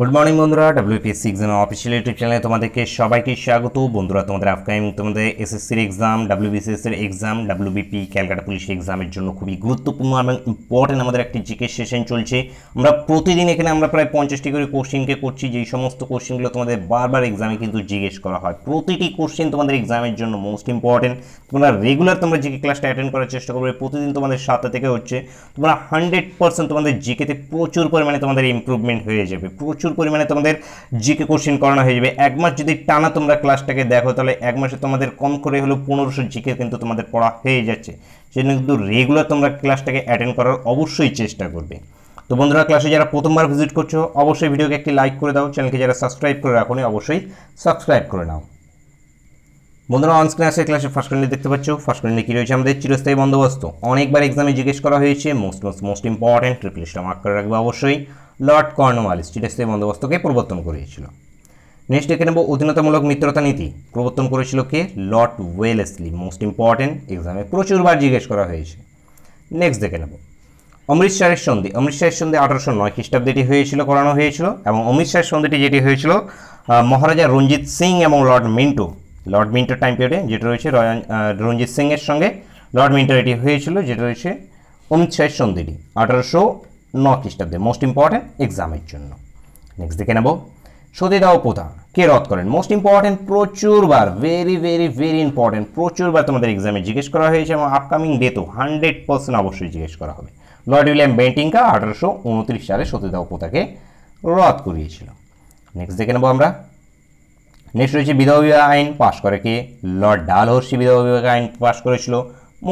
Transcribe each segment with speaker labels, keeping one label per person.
Speaker 1: good morning বন্ধুরা WPSC exam official YouTube চ্যানেলে তোমাদেরকে সবাইকে স্বাগত বন্ধুরা তোমাদের আপকামিং তোমাদের এসএসসির এক্সাম ডাব্লিউবিসিএসের এক্সাম ডাব্লিউবিপি ক্যালকাটা পুলিশ এক্সামের জন্য খুবই গুরুত্বপূর্ণ এবং ইম্পর্টেন্ট আমাদের একটি জিকে সেশন চলছে আমরা প্রতিদিন এখানে আমরা প্রায় পঞ্চাশটি করে কোশ্চিনকে করছি যেই সমস্ত কোশ্চিনগুলো তোমাদের বারবার এক্সামে কিন্তু জিজ্ঞেস করা হয় প্রতিটি কোশ্চিন তোমাদের এক্সামের জন্য মোস্ট ইম্পর্টেন্ট তোমরা রেগুলার তোমরা জিকে ক্লাসটা অ্যাটেন্ড করার চেষ্টা করবে প্রতিদিন তোমাদের সাতটা থেকে হচ্ছে তোমরা হান্ড্রেড পার্সেন্ট তোমাদের জিকেতে প্রচুর পরিমাণে তোমাদের ইম্প্রুভমেন্ট হয়ে যাবে প্রচুর প্রচুর পরিমাণে তোমাদের জিকে কোশ্চেন করানো হয়ে যাবে এক মাস যদি টানা তোমরা ক্লাসটাকে দেখো তাহলে এক মাসে তোমাদের কম করে হলেও পনেরোশো জিকে কিন্তু তোমাদের পড়া হয়ে যাচ্ছে সেজন্য কিন্তু রেগুলার তোমরা ক্লাসটাকে অ্যাটেন্ড করার অবশ্যই চেষ্টা করবে তো বন্ধুরা ক্লাসে যারা প্রথমবার ভিজিট করছো অবশ্যই ভিডিওকে একটি লাইক করে দাও চ্যানেলকে যারা সাবস্ক্রাইব করে রাখো অবশ্যই সাবস্ক্রাইব করে নাও বন্ধুরা অনস্ক্রিন আসে ক্লাসে ফার্স্ট কলেন্ডে দেখতে পাচ্ছ ফার্স্ট কলেন্ডে কী রয়েছে আমাদের চিরস্থায়ী বন্দোবস্ত অনেকবার এক্সামে জিজ্ঞেস করা হয়েছে মোস্ট মোস্ট মোস্ট ইম্পর্ট্যান্ট ট্রিপলিস্টটা মার্ক করে রাখবে অবশ্যই লর্ড কর্নওয়ালিস টিটেক্সের বন্দোবস্তকে প্রবর্তন করেছিল নেক্সট দেখে নেব অধীনতামূলক মিত্রতা নীতি প্রবর্তন করেছিল কে লর্ড ওয়েলেসলি মোস্ট ইম্পর্টেন্ট এক্সামে প্রচুরবার জিজ্ঞেস করা হয়েছে নেক্সট দেখে নেব অমৃতসরের সন্ধি অমৃতসরের সন্ধি আঠারোশো নয় খ্রিস্টাব্দে এটি হয়েছিল করানো হয়েছিল এবং অমৃতসরের সন্ধিটি যেটি হয়েছিল মহারাজা রঞ্জিত সিং এবং lord Minto lord Minto time পিরিয়ডে যেটা রয়েছে রঞ্জিত সিংয়ের সঙ্গে লর্ড মিন্টো এটি হয়েছিল যেটা রয়েছে অমৃতসরের সন্ধিটি আঠারোশো ন খ্রিস্টাব্দে মোস্ট ইম্পর্ট্যান্ট এক্সামের জন্য নেক্সট দেখে নেব সতীদাহ প্রথা কে রদ করেন মোস্ট ইম্পর্ট্যান্ট প্রচুরবার ভেরি ভেরি ভেরি ইম্পর্ট্যান্ট প্রচুরবার তোমাদের এক্সামে জিজ্ঞেস করা হয়েছে এবং আপকামিং ডে তো হান্ড্রেড পার্সেন্ট অবশ্যই জিজ্ঞেস করা হবে লর্ড উইলিয়াম বেন্টিংকা আঠারোশো উনত্রিশ সালে সতীদাহ প্রথাকে রদ করিয়েছিল নেক্সট দেখে নেব আমরা নেক্সট রয়েছে বিধবা বিবাহ আইন পাশ করে কে লর্ড ডালহর্ষি বিধবা বিবাহ আইন পাশ করেছিল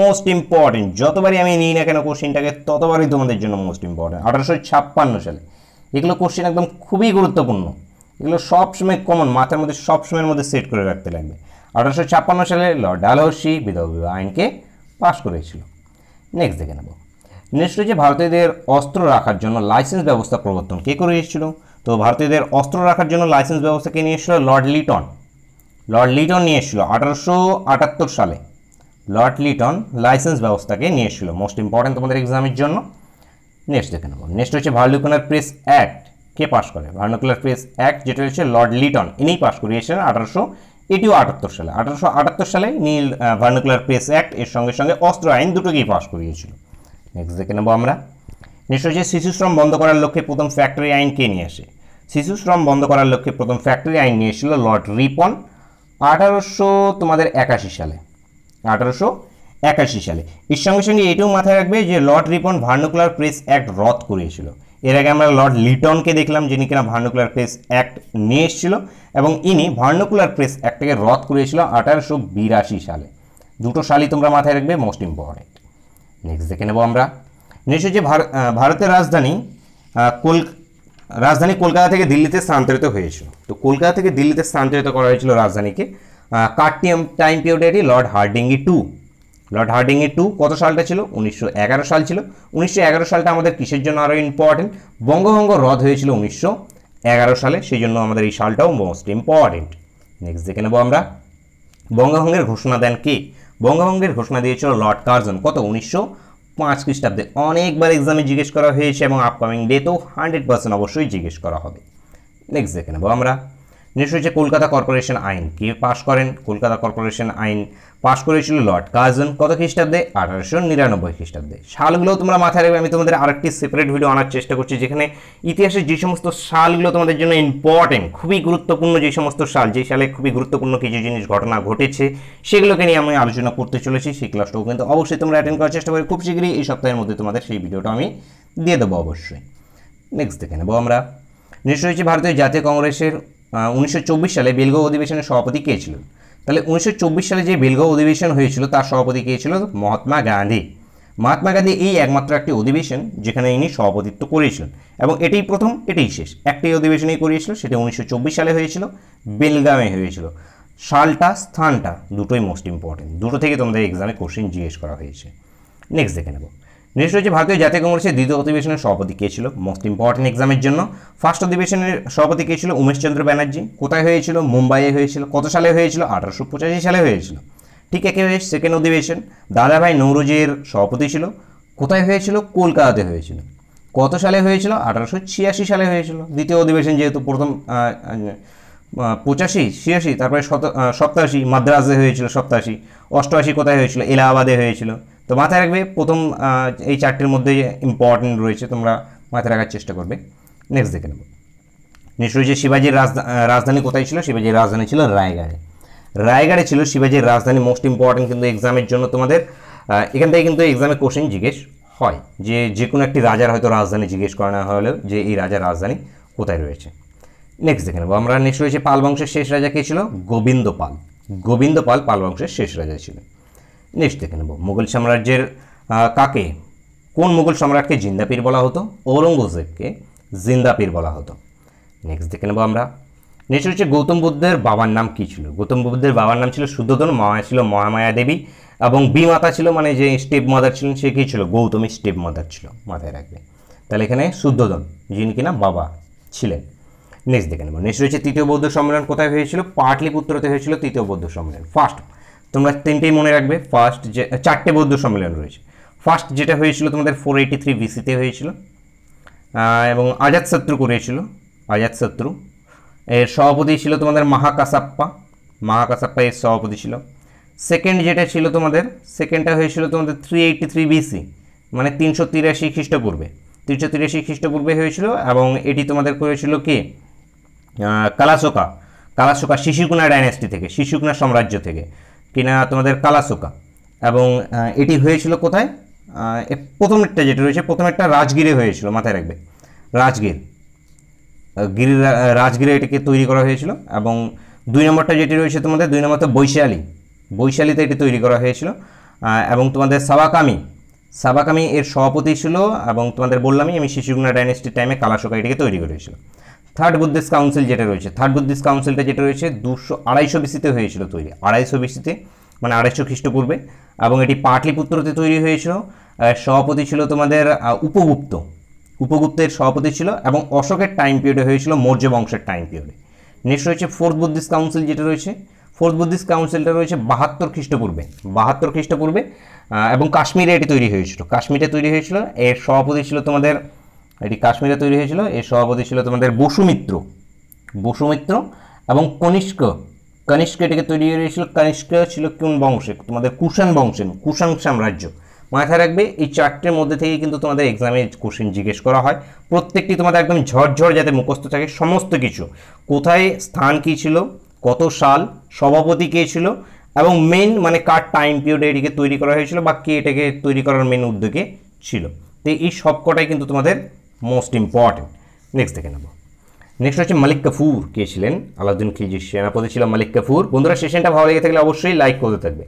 Speaker 1: মোস্ট ইম্পর্টেন্ট যতবারই আমি নিই না কেন কোশ্চেনটাকে ততবারই তোমাদের জন্য মোস্ট ইম্পর্টেন্ট আঠারোশো ছাপ্পান্ন সালে এগুলো কোশ্চেন একদম খুবই গুরুত্বপূর্ণ এগুলো সবসময় কমন মাথার মধ্যে সবসময়ের মধ্যে সেট করে রাখতে লাগবে আঠারোশো ছাপ্পান্ন সালে লর্ড ডালহসি বিধবা বিবাহ আইনকে পাশ করেছিল নেক্সট দেখে নেব নেক্সট হচ্ছে ভারতীয়দের অস্ত্র রাখার জন্য লাইসেন্স ব্যবস্থা প্রবর্তন কে করে এসেছিল তো ভারতীয়দের অস্ত্র রাখার জন্য লাইসেন্স ব্যবস্থা কে নিয়ে এসেছিল লর্ড লিটন লর্ড লিটন নিয়ে এসেছিল আঠারোশো আটাত্তর সালে লর্ড লিটন লাইসেন্স ব্যবস্থাকে নিয়ে এসেছিল মোস্ট ইম্পর্ট্যান্ট তোমাদের এক্সামের জন্য নেক্সট দেখে নেব নেক্সট হচ্ছে ভার্নুকুলার প্রেস অ্যাক্ট কে পাশ করে ভার্নুকুলার প্রেস অ্যাক্ট যেটা হচ্ছে লর্ড লিটন ইনিই পাশ করিয়েছিলেন আঠারোশো এটিও আটাত্তর সালে আঠারোশো আটাত্তর সালে নীল ভার্নুকুলার প্রেস অ্যাক্ট এর সঙ্গে সঙ্গে অস্ত্র আইন দুটোকেই পাশ করিয়েছিল নেক্সট দেখে নেব আমরা নেক্সট হচ্ছে শিশু শ্রম বন্ধ করার লক্ষ্যে প্রথম ফ্যাক্টরি আইন কে নিয়ে আসে শিশু শ্রম বন্ধ করার লক্ষ্যে প্রথম ফ্যাক্টরি আইন নিয়েছিল লর্ড রিপন আঠারোশো তোমাদের একাশি সালে আঠারোশো একাশি সালে এর সঙ্গে সঙ্গে এটাও মাথায় রাখবে যে lord Ripon vernacular press act রদ করেছিল এর আগে আমরা লর্ড লিটনকে দেখলাম যিনি কিনা ভার্নুকুলার প্রেস অ্যাক্ট নিয়ে এসেছিল এবং ইনি ভার্নুকুলার প্রেস অ্যাক্টটাকে রদ করেছিল আঠারোশো বিরাশি সালে দুটো সালই তোমরা মাথায় রাখবে মোস্ট ইম্পর্টেন্ট নেক্সট দেখে নেবো আমরা নেক্সট হচ্ছে ভারতের রাজধানী কল রাজধানী কলকাতা থেকে দিল্লিতে স্থানান্তরিত হয়েছিল তো কলকাতা থেকে দিল্লিতে স্থানান্তরিত করা হয়েছিল রাজধানীকে কার্টিয়াম টাইম পিরিয়ডে এটি লর্ড হার্ডিংই টু লর্ড হার্ডিংয়ের টু কত সালটা ছিল উনিশশো সাল ছিল উনিশশো সালটা আমাদের কিসের জন্য আরও ইম্পর্টেন্ট বঙ্গভঙ্গ রদ হয়েছিল উনিশশো সালে সেই জন্য আমাদের এই সালটাও মোস্ট ইম্পর্টেন্ট নেক্সট দেখে নেবো আমরা বঙ্গভঙ্গের ঘোষণা দেন কে বঙ্গভঙ্গের ঘোষণা দিয়েছিল লর্ড কার্জন কত উনিশশো পাঁচ খ্রিস্টাব্দে অনেকবার এক্সামে জিজ্ঞেস করা হয়েছে এবং আপকামিং ডে তো হান্ড্রেড পার্সেন্ট অবশ্যই জিজ্ঞেস করা হবে নেক্সট দেখে নেবো আমরা নেক্সট হয়েছে কলকাতা কর্পোরেশন আইন কে পাশ করেন কলকাতা কর্পোরেশন আইন পাশ করেছিল লর্ড কার্জন কত খ্রিস্টাব্দে আঠারোশো নিরানব্বই খ্রিস্টাব্দে সালগুলো তোমরা মাথায় রাখবে আমি তোমাদের আরেকটি সেপারেট ভিডিও আনার চেষ্টা করছি যেখানে ইতিহাসের যে সমস্ত সালগুলো তোমাদের জন্য ইম্পর্টেন্ট খুবই গুরুত্বপূর্ণ যে সমস্ত সাল যে সালে খুবই গুরুত্বপূর্ণ কিছু জিনিস ঘটনা ঘটেছে সেগুলোকে নিয়ে আমি আলোচনা করতে চলেছি সেই ক্লাসটাও কিন্তু অবশ্যই তোমরা অ্যাটেন্ড করার চেষ্টা করি খুব শীঘ্রই এই সপ্তাহের মধ্যে তোমাদের সেই ভিডিওটা আমি দিয়ে দেবো অবশ্যই নেক্সট দেখে নেবো আমরা নিশ্চয় হয়েছে ভারতীয় জাতীয় কংগ্রেসের উনিশশো সালে বেলগাঁও অধিবেশনের সভাপতি কে ছিল তাহলে উনিশশো সালে যে বেলগাঁও অধিবেশন হয়েছিল তার সভাপতি কে ছিল মহাত্মা গান্ধী মহাত্মা গান্ধী এই একমাত্র একটি অধিবেশন যেখানে ইনি সভাপতিত্ব করেছিলেন এবং এটাই প্রথম এটাই শেষ একটি অধিবেশনেই করিয়েছিল সেটা উনিশশো সালে হয়েছিল বেলগামে হয়েছিল সালটা স্থানটা দুটোই মোস্ট ইম্পর্টেন্ট দুটো থেকে তোমাদের এক্সামে কোশ্চেন জিজ্ঞেস করা হয়েছে নেক্সট দেখে নেবো নেক্সট রয়েছে ভারতীয় জাতীয় কংগ্রেসের দ্বিতীয় অধিবেশনের সভাপতি কে ছিল মোস্ট ইম্পর্টেন্ট এক্সামের জন্য ফার্স্ট অধিবেশনের সভাপতি কে ছিল উমেশচন্দ্র ব্যানার্জি কোথায় হয়েছিল মুম্বাইয়ে হয়েছিল কত সালে হয়েছিল আঠারোশো পঁচাশি সালে হয়েছিল ঠিক একেবারে সেকেন্ড অধিবেশন দাদাভাই নৌরোজের সভাপতি ছিল কোথায় হয়েছিল কলকাতাতে হয়েছিল কত সালে হয়েছিল আঠারোশো ছিয়াশি সালে হয়েছিল দ্বিতীয় অধিবেশন যেহেতু প্রথম পঁচাশি ছিয়াশি তারপরে শত সপ্তাশি মাদ্রাজে হয়েছিল সপ্তাশি অষ্টআশি কোথায় হয়েছিল এলাহাবাদে হয়েছিল তো মাথায় রাখবে প্রথম এই চারটির মধ্যে ইম্পর্টেন্ট রয়েছে তোমরা মাথায় রাখার চেষ্টা করবে নেক্সট দেখে নেব নেক্সট রয়েছে শিবাজির রাজধানী কোথায় ছিল শিবাজির রাজধানী ছিল রায়গড়ে রায়গড়ে ছিল শিবাজির রাজধানী মোস্ট ইম্পর্টেন্ট কিন্তু এক্সামের জন্য তোমাদের এখান থেকে কিন্তু এক্সামে কোশ্চেন জিজ্ঞেস হয় যে যে কোনো একটি রাজার হয়তো রাজধানী জিজ্ঞেস করানো হলেও যে এই রাজার রাজধানী কোথায় রয়েছে নেক্সট দেখে নেবো আমরা নেক্সট রয়েছে পাল বংশের শেষ রাজা কে ছিল গোবিন্দ পাল গোবিন্দ পাল পাল বংশের শেষ রাজা ছিলেন নেক্সট দেখে নেব মুঘল সাম্রাজ্যের কাকে কোন মুঘল সম্রাটকে জিন্দাপীর বলা হতো ঔরঙ্গজেবকে জিন্দাপীর বলা হতো নেক্সট দেখে নেব আমরা নেক্সট হচ্ছে গৌতম বুদ্ধের বাবার নাম কী ছিল গৌতম বুদ্ধের বাবার নাম ছিল শুদ্ধোধন মা ছিল মহামায়া দেবী এবং বিমাতা ছিল মানে যে স্টেপ মাদার ছিলেন সে কী ছিল গৌতমী স্টেপ মাদার ছিল মাথায় রাখবে তাহলে এখানে শুদ্ধোধন যিনি কিনা বাবা ছিলেন নেক্সট দেখে নেব নেক্সট হচ্ছে তৃতীয় বৌদ্ধ সম্মেলন কোথায় হয়েছিল পাটলিপুত্রতে হয়েছিল তৃতীয় বৌদ্ধ সম্মেলন ফার্স্ট তোমরা তিনটেই মনে রাখবে ফার্স্ট যে চারটে বৌদ্ধ সম্মেলন রয়েছে ফার্স্ট যেটা হয়েছিল তোমাদের ফোর এইটি থ্রি বিসিতে হয়েছিল এবং আজাদ শত্রু করেছিল আজাদ শত্রু এর সভাপতি ছিল তোমাদের মাহাকাসাপ্পা মহাকাসাপ্পা এর সভাপতি ছিল সেকেন্ড যেটা ছিল তোমাদের সেকেন্ডটা হয়েছিল তোমাদের থ্রি এইটি থ্রি বিসি মানে তিনশো তিরাশি খ্রিস্টপূর্বে তিনশো তিরাশি খ্রিস্টপূর্বে হয়েছিল এবং এটি তোমাদের করেছিল কে কালাসোকা কালাসোকা শিশুকুনা ডাইনেস্টি থেকে শিশুকুনা সাম্রাজ্য থেকে কিনা তোমাদের কালাসোকা এবং এটি হয়েছিল কোথায় প্রথমেরটা যেটা রয়েছে প্রথমেরটা রাজগিরে হয়েছিল মাথায় রাখবে রাজগির গির রাজগিরে এটিকে তৈরি করা হয়েছিল এবং দুই নম্বরটা যেটি রয়েছে তোমাদের দুই নম্বরটা বৈশালী বৈশালীতে এটি তৈরি করা হয়েছিল এবং তোমাদের সাবাকামি সাবাকামি এর সভাপতি ছিল এবং তোমাদের বললামই আমি শিশুগুনা ডাইনেস্টির টাইমে কালাশোকা এটিকে তৈরি করেছিল থার্ড বুদ্ধিস্ট কাউন্সিল যেটা রয়েছে থার্ড বুদ্ধিস্ট কাউন্সিলটা যেটা রয়েছে দুশো আড়াইশো বিসিতে হয়েছিল তৈরি আড়াইশো বিসিতে মানে আড়াইশো খ্রিস্টপূর্বে এবং এটি পাটলিপুত্রতে তৈরি হয়েছিল সভাপতি ছিল তোমাদের উপগুপ্ত উপগুপ্তের সভাপতি ছিল এবং অশোকের টাইম পিরিয়ডে হয়েছিল মৌর্য বংশের টাইম পিরিয়ডে নেক্সট রয়েছে ফোর্থ বুদ্ধিস্ট কাউন্সিল যেটা রয়েছে ফোর্থ বুদ্ধিস্ট কাউন্সিলটা রয়েছে বাহাত্তর খ্রিস্টপূর্বে বাহাত্তর খ্রিস্টপূর্বে এবং কাশ্মীরে এটি তৈরি হয়েছিল কাশ্মীরে তৈরি হয়েছিল এর সভাপতি ছিল তোমাদের এটি কাশ্মীরে তৈরি হয়েছিল এর সভাপতি ছিল তোমাদের বসুমিত্র বসুমিত্র এবং কনিষ্ক কনিষ্ক এটিকে তৈরি হয়েছিল কনিষ্ক ছিল কোন বংশে তোমাদের কুষাণ বংশে কুষাণ সাম্রাজ্য মাথায় রাখবে এই চারটের মধ্যে থেকে কিন্তু তোমাদের এক্সামে কোশ্চেন জিজ্ঞেস করা হয় প্রত্যেকটি তোমাদের একদম ঝরঝর যাতে মুখস্থ থাকে সমস্ত কিছু কোথায় স্থান কী ছিল কত সাল সভাপতি কে ছিল এবং মেন মানে কার টাইম পিরিয়ডে এটিকে তৈরি করা হয়েছিল বা কে এটাকে তৈরি করার মেন উদ্যোগে ছিল তো এই সবকটাই কিন্তু তোমাদের মোস্ট ইম্পর্টেন্ট নেক্সট দেখে নেব নেক্সট হচ্ছে মালিক কাফুর কে ছিলেন আলাউদ্দিন খিলজির সেনাপতি ছিল মালিক কাফুর বন্ধুরা সেশনটা ভালো লেগে থাকলে অবশ্যই লাইক করতে থাকবে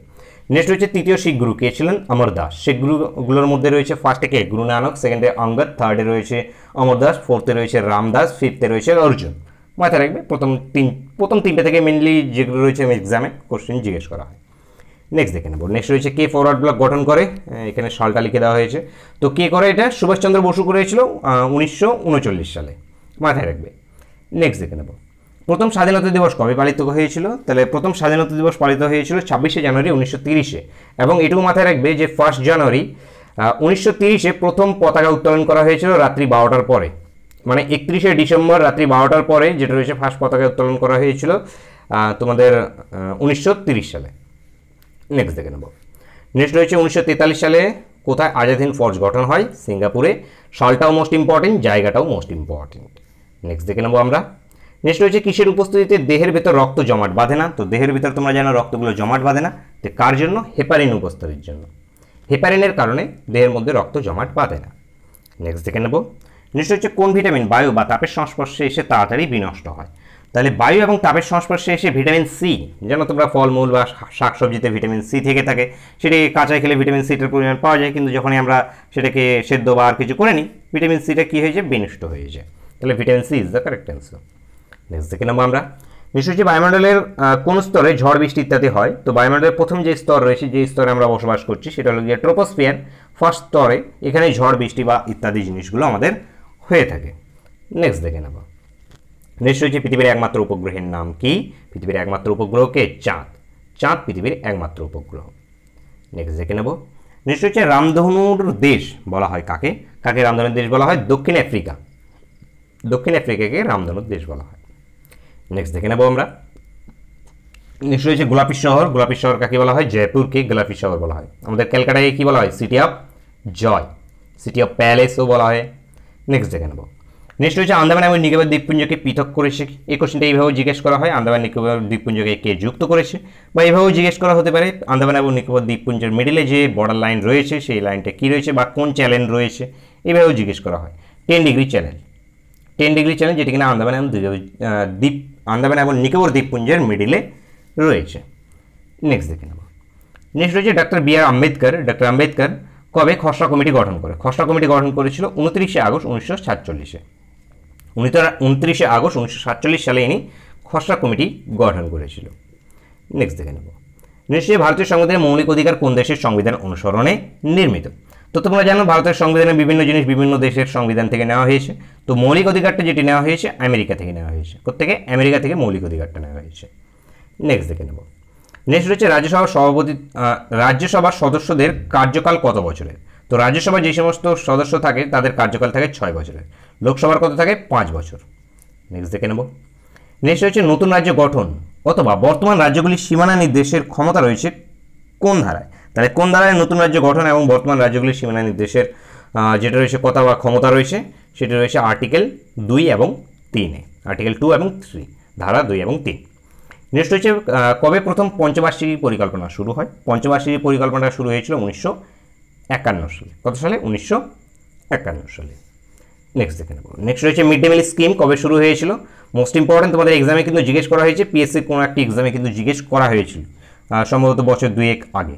Speaker 1: নেক্সট হচ্ছে তৃতীয় শিখ গুরু কে ছিলেন অমর দাস শিখ গুরুগুলোর মধ্যে রয়েছে ফার্স্টে কে গুরু নানক সেকেন্ডে অঙ্গদ থার্ডে রয়েছে অমর দাস ফোর্থে রয়েছে রামদাস ফিফথে রয়েছে অর্জুন মাথায় রাখবে প্রথম তিন প্রথম তিনটে থেকে মেনলি যেগুলো রয়েছে এক্সামে কোশ্চেন জিজ্ঞেস করা হয় নেক্সট দেখে নেব নেক্সট রয়েছে কে ফরওয়ার্ড ব্লক গঠন করে এখানে সালটা লিখে দেওয়া হয়েছে তো কে করে এটা সুভাষচন্দ্র বসু করেছিল উনিশশো সালে মাথায় রাখবে নেক্সট দেখে নেব প্রথম স্বাধীনতা দিবস কবে পালিত হয়েছিল তাহলে প্রথম স্বাধীনতা দিবস পালিত হয়েছিল ছাব্বিশে জানুয়ারি উনিশশো তিরিশে এবং এটুকু মাথায় রাখবে যে ফার্স্ট জানুয়ারি উনিশশো তিরিশে প্রথম পতাকা উত্তোলন করা হয়েছিল রাত্রি বারোটার পরে মানে একত্রিশে ডিসেম্বর রাত্রি বারোটার পরে যেটা রয়েছে ফার্স্ট পতাকা উত্তোলন করা হয়েছিল তোমাদের উনিশশো সালে নেক্সট দেখে নেব নেক্সট রয়েছে উনিশশো সালে কোথায় আজাদ ফর্জ গঠন হয় সিঙ্গাপুরে সালটাও মোস্ট ইম্পর্টেন্ট জায়গাটাও মোস্ট ইম্পর্টেন্ট নেক্সট দেখে নেবো আমরা নেক্সট রয়েছে কিসের উপস্থিতিতে দেহের ভেতর রক্ত জমাট বাঁধে না তো দেহের ভেতর তোমরা জানো রক্তগুলো জমাট বাঁধে না তো কার জন্য হেপারিন উপস্থিতির জন্য হেপারিনের কারণে দেহের মধ্যে রক্ত জমাট বাঁধে না নেক্সট দেখে নেব নেক্সট হচ্ছে কোন ভিটামিন বায়ু বা তাপের সংস্পর্শে এসে তাড়াতাড়ি বিনষ্ট হয় তাহলে বায়ু এবং তাপের সংস্পর্শে এসে ভিটামিন সি যেন তোমরা ফলমূল বা শাকসবজিতে ভিটামিন সি থেকে থাকে সেটি কাঁচায় খেলে ভিটামিন সিটার পরিমাণ পাওয়া যায় কিন্তু যখনই আমরা সেটাকে সেদ্ধ বা আর কিছু করে নিই ভিটামিন সিটা কী হয়েছে বিনষ্ট হয়ে যায় তাহলে vitamin C is the correct answer next দেখে নেবো আমরা নিশ্চয়ই বায়ুমণ্ডলের কোন স্তরে ঝড় বৃষ্টি ইত্যাদি হয় তো বায়ুমণ্ডলের প্রথম যে স্তর রয়েছে যে স্তরে আমরা বসবাস করছি সেটা হলো গিয়ে ট্রোপোস্ফিয়ার ফার্স্ট স্তরে এখানে ঝড় বৃষ্টি বা ইত্যাদি জিনিসগুলো আমাদের হয়ে থাকে নেক্সট দেখে নেবো নিশ্চয়ই যে পৃথিবীর একমাত্র উপগ্রহের নাম কি পৃথিবীর একমাত্র উপগ্রহকে চাঁদ চাঁদ পৃথিবীর একমাত্র উপগ্রহ নেক্সট দেখে নেব নিশ্চয় হচ্ছে রামধনুর দেশ বলা হয় কাকে কাকে রামধনুর দেশ বলা হয় দক্ষিণ আফ্রিকা দক্ষিণ আফ্রিকাকে রামধনুর দেশ বলা হয় নেক্সট দেখে নেব আমরা নেক্সট রয়েছে গোলাপি শহর গোলাপি শহর কাকে বলা হয় জয়পুরকে গোলাপি শহর বলা হয় আমাদের ক্যালকাটাকে কী বলা হয় city of joy city of প্যালেসও বলা হয় নেক্সট দেখে নেব নেক্সট হচ্ছে আন্দামান এবং নিকোবর দ্বীপপুঞ্জকে পৃথক করেছে এই কোশ্চেনটা এইভাবেও জিজ্ঞেস করা হয় আন্দামান নিকোবর দ্বীপপুঞ্জকে কে যুক্ত করেছে বা এইভাবেও জিজ্ঞেস করা হতে পারে আন্দামান এবং নিকোবর দ্বীপপুঞ্জের মিডিলে যে বর্ডার লাইন রয়েছে সেই লাইনটা কী রয়েছে বা কোন চ্যালেঞ্জ রয়েছে এইভাবেও জিজ্ঞেস করা হয় ten degree challenge ten degree challenge যেটি কিনা আন্দামান এবং দ্বীপ আন্দামান এবং নিকোবর দ্বীপপুঞ্জের মিডিলে রয়েছে নেক্সট দেখে নেব নেক্সট রয়েছে doctor B R Ambedkar doctor Ambedkar কবে খসড়া কমিটি গঠন করে খসড়া কমিটি গঠন করেছিল উনত্রিশে আগস্ট উনিশশো সাতচল্লিশে উনত্রিশে আগস্ট উনিশশো সাতচল্লিশ সালে ইনি খসড়া কমিটি গঠন করেছিল নেক্সট দেখে নেব নিশ্চয়ই ভারতীয় সংবিধানের মৌলিক অধিকার কোন দেশের সংবিধান অনুসরণে নির্মিত তো তোমরা জানো ভারতের সংবিধানে বিভিন্ন জিনিস বিভিন্ন দেশের সংবিধান থেকে নেওয়া হয়েছে তো মৌলিক অধিকারটা যেটি নেওয়া হয়েছে আমেরিকা থেকে নেওয়া হয়েছে প্রত্যেকে আমেরিকা থেকে মৌলিক অধিকারটা নেওয়া হয়েছে নেক্সট দেখে নেব নেক্সট রয়েছে রাজ্যসভার সভাপতি রাজ্যসভার সদস্যদের কার্যকাল কত বছরের তো রাজ্যসভা যে সমস্ত সদস্য থাকে তাদের কার্যকাল থাকে ছয় বছরের লোকসভার কত থাকে পাঁচ বছর নেক্সট দেখে নেব নেক্সট হচ্ছে নতুন রাজ্য গঠন অথবা বর্তমান রাজ্যগুলির সীমানা নির্দেশের ক্ষমতা রয়েছে কোন ধারায় তাহলে কোন ধারায় নতুন রাজ্য গঠন এবং বর্তমান রাজ্যগুলির সীমানা নির্দেশের যেটা রয়েছে কথা বা ক্ষমতা রয়েছে সেটা রয়েছে আর্টিকেল দুই এবং তিনে আর্টিকেল টু এবং থ্রি ধারা দুই এবং তিন নেক্সট হচ্ছে কবে প্রথম পঞ্চবার্ষিকী পরিকল্পনা শুরু হয় পঞ্চবার্ষিকী পরিকল্পনা শুরু হয়েছিল উনিশশো একান্ন সালে কত সালে উনিশশো একান্ন সালে নেক্সট দেখে নেবো নেক্সট রয়েছে মিড ডে মিল স্কিম কবে শুরু হয়েছিল মোস্ট ইম্পর্টেন্ট তোমাদের এক্সামে কিন্তু জিজ্ঞেস করা হয়েছে পিএসসির কোনো একটি এক্সামে কিন্তু জিজ্ঞেস করা হয়েছিল সম্ভবত বছর দুয়েক আগে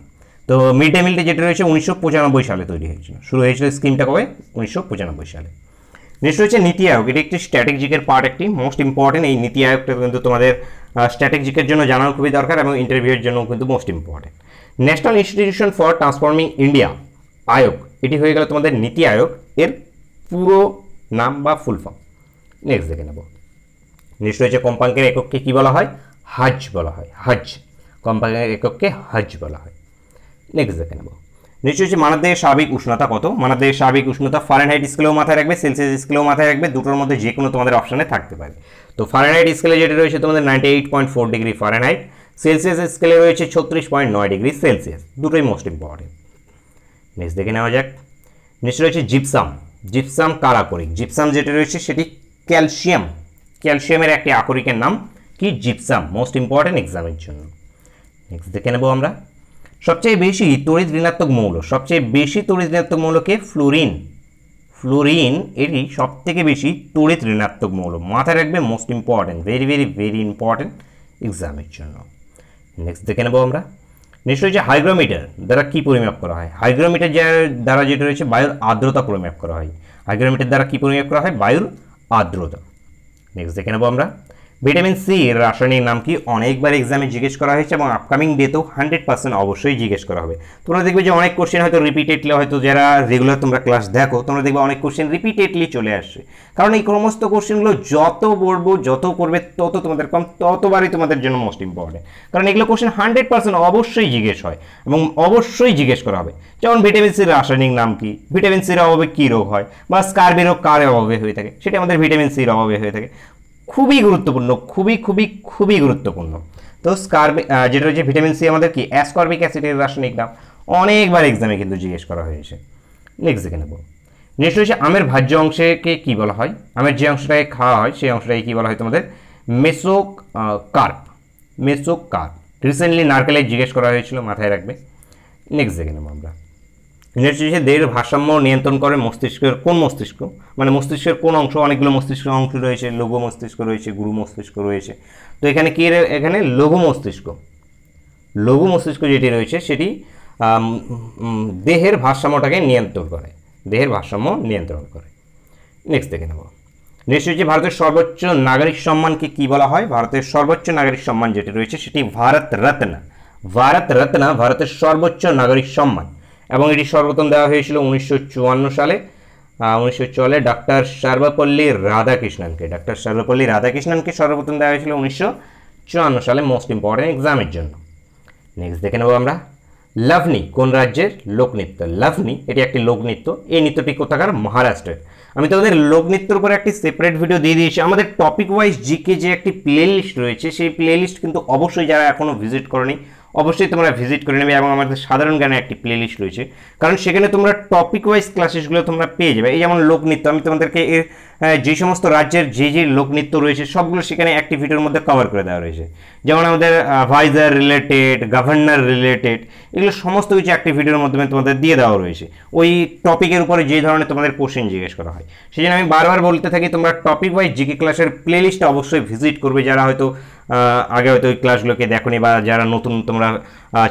Speaker 1: তো মিড ডে মিলটা যেটা রয়েছে উনিশশো সালে তৈরি হয়েছিল শুরু হয়েছিল স্কিমটা কবে উনিশশো সালে নেক্সট রয়েছে নীতি আয়োগ এটি একটি স্ট্র্যাটেজিকের পার্ট একটি মোস্ট ইম্পর্টেন্ট এই নীতি আয়োগটা কিন্তু তোমাদের স্ট্র্যাটেজিকের জন্য জানানো খুবই দরকার এবং ইন্টারভিউয়ের জন্য কিন্তু most important national institution for transforming India Aayog এটি হয়ে গেল তোমাদের নীতি আয়োগ এর পুরো নাম বা ফুল ফর্ম নেক্সট দেখে নেব নেক্সট রয়েছে কম্পাঙ্কের এককে কি বলা হয় হাজ বলা হয় হাজ কম্পাঙ্কের এককে হাজ বলা হয় নেক্সট দেখে নেব নিশ্চয় হচ্ছে মানাদের স্বাভাবিক উষ্ণতা কত মানাদের স্বাভাবিক উষ্ণতা ফারেনহাইট স্কেলেও মাথায় রাখবে সেলসিয়াস স্কেলেও মাথায় রাখবে দুটোর মধ্যে যে কোনো তোমাদের অপশানে থাকতে পারে তো ফারেনহাইট স্কেলে যেটা রয়েছে তোমাদের ninety eight point four degree Fahrenheit Celsius স্কেলে রয়েছে ছত্রিশ পয়েন্ট নয় ডিগ্রি সেলসিয়াস দুটোই মোস্ট ইম্পর্টেন্ট নেক্সট দেখে নেওয়া যাক নেক্সট রয়েছে জিপসাম জিপসাম আকরিক জিপসাম যেটা রয়েছে সেটি ক্যালসিয়াম ক্যালসিয়ামের একটি আকরিকের নাম কি জিপসাম মোস্ট ইম্পর্ট্যান্ট এক্সামের জন্য নেক্সট দেখে নেব আমরা সবচেয়ে বেশি তড়িৎ ঋণাত্মক মৌল সবচেয়ে বেশি তড়িৎ ঋণাত্মক মৌলকে ফ্লোরিন ফ্লোরিন এটি সব থেকে বেশি তড়িৎ ঋণাত্মক মৌল মাথায় রাখবে most important very very very important এক্সামের জন্য নেক্সট দেখে নেব আমরা নেক্সট যে হাইগ্রোমিটার দ্বারা কী পরিমাপ করা হয় হাইগ্রোমিটার দ্বারা যেটা রয়েছে বায়ুর আর্দ্রতা পরিমাপ করা হয় হাইগ্রোমিটার দ্বারা কী পরিমাপ করা হয় বায়ুর আর্দ্রতা নেক্সট দেখে নেবো আমরা ভিটামিন সি এর রাসায়নিক নাম কি অনেকবার এক্সামে জিজ্ঞেস করা হয়েছে এবং আপকামিং ডেতেও হান্ড্রেড পার্সেন্ট অবশ্যই জিজ্ঞেস করা হবে তোমরা দেখবে যে অনেক কোশ্চেন হয়তো রিপিটেডলি হয়তো যারা রেগুলার তোমরা ক্লাস দেখো তোমরা দেখবে অনেক কোশ্চেন রিপিটেডলি চলে আসবে কারণ এই সমস্ত কোশ্চেনগুলো যত পড়বো যত করবে তত তোমাদের কম ততবারই তোমাদের জন্য মোস্ট ইম্পর্টেন্ট কারণ এগুলো কোশ্চেন হান্ড্রেড পার্সেন্ট অবশ্যই জিজ্ঞেস হয় এবং অবশ্যই জিজ্ঞেস করা হবে যেমন ভিটামিন সির রাসায়নিক নাম কি ভিটামিন সির অভাবে কী রোগ হয় বা স্কার্বি রোগ কার অভাবে হয়ে থাকে সেটা আমাদের ভিটামিন সির অভাবে হয়ে থাকে খুবই গুরুত্বপূর্ণ খুবই খুবই খুবই গুরুত্বপূর্ণ তো স্কারবি যেটা হচ্ছে ভিটামিন সি আমাদের কি অ্যাসকর্বিক অ্যাসিডের রাসায়নিক নাম অনেকবার এক্সামে কিন্তু জিজ্ঞেস করা হয়েছে নেক্সট দেখে নেব নেক্সট হচ্ছে আমের ভাজ্য অংশকে কি বলা হয় আমের যে অংশটাকে খাওয়া হয় সেই অংশটাকে কি বলা হয় তোমাদের mesocarp mesocarp recently নারকেলের জিজ্ঞেস করা হয়েছিল মাথায় রাখবে নেক্সট দেখে নেব আমরা নির্বিশেষে দেহের ভারসাম্য নিয়ন্ত্রণ করে মস্তিষ্কের কোন মস্তিষ্ক মানে মস্তিষ্কের কোন অংশ অনেকগুলো মস্তিষ্কের অংশ রয়েছে লঘু মস্তিষ্ক রয়েছে গুরু মস্তিষ্ক রয়েছে তো এখানে কী এখানে লঘু মস্তিষ্ক লঘু মস্তিষ্ক যেটি রয়েছে সেটি দেহের ভারসাম্যটাকে নিয়ন্ত্রণ করে দেহের ভারসাম্য নিয়ন্ত্রণ করে নেক্সট দেখে নেব নেক্সট হচ্ছে ভারতের সর্বোচ্চ নাগরিক সম্মানকে কি বলা হয় ভারতের সর্বোচ্চ নাগরিক সম্মান যেটি রয়েছে সেটি ভারত রত্ন ভারত রত্ন ভারতের সর্বোচ্চ নাগরিক সম্মান এবং এটি সর্বপ্রথম দেওয়া হয়েছিল উনিশশো সালে উনিশশো চুয়ালে ডাক্তার সর্বপল্লী রাধাকৃষ্ণনকে ডাক্তার সর্বপল্লী রাধাকৃষ্ণনকে সর্বপ্রথম দেওয়া হয়েছিল উনিশশো চুয়ান্ন সালে মোস্ট ইম্পর্টেন্ট এক্সামের জন্য নেক্সট দেখে নেবো আমরা লাভনি কোন রাজ্যের লোকনৃত্য লাভনি এটি একটি লোকনৃত্য এই নৃত্যটি কোথাকার মহারাষ্ট্রের আমি তোমাদের লোকনৃত্যের উপর একটি সেপারেট ভিডিও দিয়ে দিয়েছি আমাদের টপিক ওয়াইজ জিকে যে একটি প্লেলিস্ট রয়েছে সেই প্লেলিস্ট কিন্তু অবশ্যই যারা এখনও ভিজিট করেনি অবশ্যই তোমরা ভিজিট করে নেবে এবং আমাদের সাধারণ গানের একটি প্লেলিস্ট রয়েছে কারণ সেখানে তোমরা টপিক ওয়াইজ ক্লাসেসগুলো তোমরা পেয়ে যাবে এই যেমন লোকনৃত্য আমি তোমাদেরকে এর হ্যাঁ, যে সমস্ত রাজ্যের যে যে লোকনৃত্য রয়েছে সবগুলো সেখানে অ্যাক্টিভিটির মধ্যে কভার করে দেওয়া রয়েছে যেমন আমাদের ভাইজার রিলেটেড গভর্নর রিলেটেড এগুলো সমস্ত কিছু অ্যাক্টিভিটির মাধ্যমে তোমাদের দিয়ে দেওয়া রয়েছে ওই টপিকের উপরে যে ধরনের তোমাদের কোশ্চেন জিজ্ঞেস করা হয় সেই জন্য আমি বারবার বলতে থাকি তোমরা টপিক ওয়াইজ জিকে ক্লাসের প্লেলিস্ট অবশ্যই ভিজিট করবে যারা হয়তো আগে হয়তো ওই ক্লাসগুলোকে দেখো বা যারা নতুন তোমরা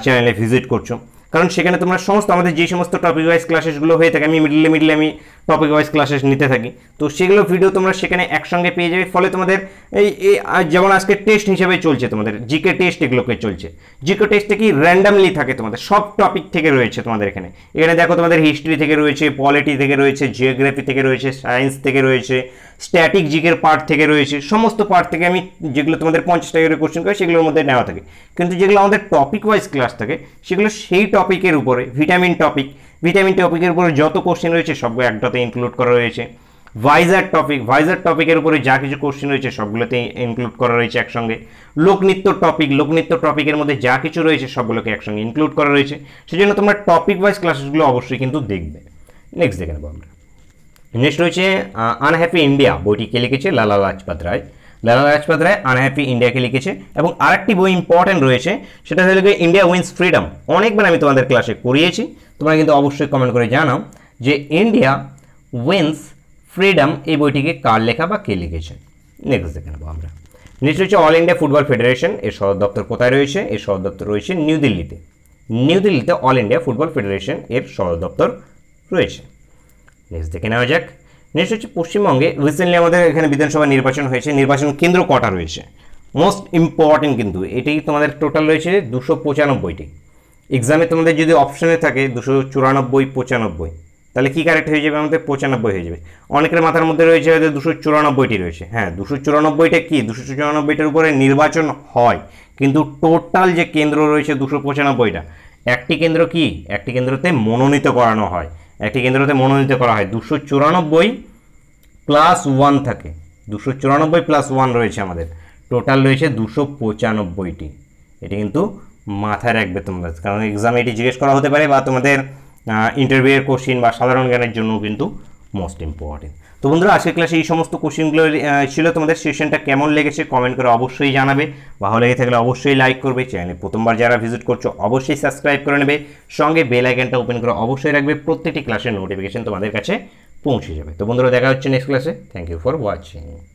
Speaker 1: চ্যানেলে ভিজিট করছো কারণ সেখানে তোমরা সমস্ত আমাদের যে সমস্ত টপিক ওয়াইজ ক্লাসেসগুলো হয়ে থাকে আমি মিডলে মিডলে আমি টপিক ওয়াইজ ক্লাসেস নিতে থাকি তো সেগুলো ভিডিও তোমরা সেখানে একসঙ্গে পেয়ে যাবে ফলে তোমাদের এই যেমন আজকে টেস্ট হিসেবে চলছে তোমাদের জিকে টেস্ট এগুলোকে চলছে জিকে টেস্টে কি র্যান্ডামলি থাকে তোমাদের সব টপিক থেকে রয়েছে তোমাদের এখানে এখানে দেখো তোমাদের হিস্ট্রি থেকে রয়েছে পলিটি থেকে রয়েছে জিওগ্রাফি থেকে রয়েছে সায়েন্স থেকে রয়েছে স্ট্যাটিক জিকের পার্ট থেকে রয়েছে সমস্ত পার্ট থেকে আমি যেগুলো তোমাদের টাকা করে কোশ্চেন করে সেগুলোর মধ্যে নেওয়া থাকে কিন্তু যেগুলো আমাদের টপিক ওয়াইজ ক্লাস থাকে সেগুলো সেই টপিকের উপরে ভিটামিন টপিক ভিটামিন টপিকের উপরে যত কোশ্চেন রয়েছে সবগুলো একটাতে ইনক্লুড করা রয়েছে ভাইজার টপিক ভাইজার টপিকের উপরে যা কিছু কোশ্চেন রয়েছে সবগুলোতে ইনক্লুড করা রয়েছে একসঙ্গে লোকনৃত্য টপিক লোকনৃত্য টপিকের মধ্যে যা কিছু রয়েছে সবগুলোকে একসঙ্গে ইনক্লুড করা রয়েছে সেজন্য তোমরা টপিক ওয়াইজ ক্লাসেসগুলো অবশ্যই কিন্তু দেখবে নেক্সট দেখে নেবো আমরা নেক্সট রয়েছে আনহ্যাপি ইন্ডিয়া বইটি কে লিখেছে লালা লাজপাত রায় লালা লাজপাত রায় আনহ্যাপি ইন্ডিয়াকে লিখেছে এবং আরেকটি বই ইম্পর্ট্যান্ট রয়েছে সেটা হলো ইন্ডিয়া উইন্স ফ্রিডম অনেকবার আমি তোমাদের ক্লাসে করিয়েছি তোমরা কিন্তু অবশ্যই কমেন্ট করে জানাও যে ইন্ডিয়া উইন্স ফ্রিডম এই বইটিকে কার লেখা বা কে লিখেছে নেক্সট দেখে নেবো আমরা নেক্সট হচ্ছে অল ইন্ডিয়া ফুটবল ফেডারেশন এর সদর দপ্তর কোথায় রয়েছে এর সদর দপ্তর রয়েছে নিউ দিল্লিতে নিউ দিল্লিতে অল ইন্ডিয়া ফুটবল ফেডারেশন এর সদর দপ্তর রয়েছে নেক্সট দেখে নেওয়া যাক নেক্সট হচ্ছে পশ্চিমবঙ্গে রিসেন্টলি আমাদের এখানে বিধানসভা নির্বাচন হয়েছে নির্বাচন কেন্দ্র কটা রয়েছে মোস্ট ইম্পর্টেন্ট কিন্তু এটাই তোমাদের টোটাল রয়েছে দুশো পঁচানব্বইটি এক্সামে তোমাদের যদি অপশানে থাকে দুশো চুরানব্বই পঁচানব্বই তাহলে কী কারেক্ট হয়ে যাবে আমাদের পঁচানব্বই হয়ে যাবে অনেকের মাথার মধ্যে রয়েছে হয়তো দুশো চুরানব্বইটি রয়েছে হ্যাঁ দুশো চুরানব্বইটা কী দুশো চুরানব্বইটার উপরে নির্বাচন হয় কিন্তু টোটাল যে কেন্দ্র রয়েছে দুশো পঁচানব্বইটা একটি কেন্দ্র কি একটি কেন্দ্রতে মনোনীত করানো হয় একটি কেন্দ্রতে মনোনীত করা হয় দুশো চুরানব্বই প্লাস ওয়ান থাকে দুশো চুরানব্বই প্লাস ওয়ান রয়েছে আমাদের টোটাল রয়েছে দুশো পঁচানব্বইটি এটি কিন্তু মাথায় রাখবে তোমাদের কারণ এক্সামে এটি জিজ্ঞেস করা হতে পারে বা তোমাদের ইন্টারভিউয়ের কোশ্চিন বা সাধারণ জ্ঞানের জন্য কিন্তু মোস্ট ইম্পর্টেন্ট তো বন্ধুরা আজকের ক্লাসে এই সমস্ত কোশ্চেনগুলো ছিল তোমাদের সেশনটা কেমন লেগেছে কমেন্ট করে অবশ্যই জানাবে ভালো লেগে থাকলে অবশ্যই লাইক করবে চ্যানেলে প্রথমবার যারা ভিজিট করছো অবশ্যই সাবস্ক্রাইব করে নেবে সঙ্গে বেল আইকনটা ওপেন করে অবশ্যই রাখবে প্রত্যেকটি ক্লাসের নোটিফিকেশন তোমাদের কাছে পৌঁছে যাবে তো বন্ধুরা দেখা হচ্ছে নেক্সট ক্লাসে থ্যাংক ইউ ফর ওয়াচিং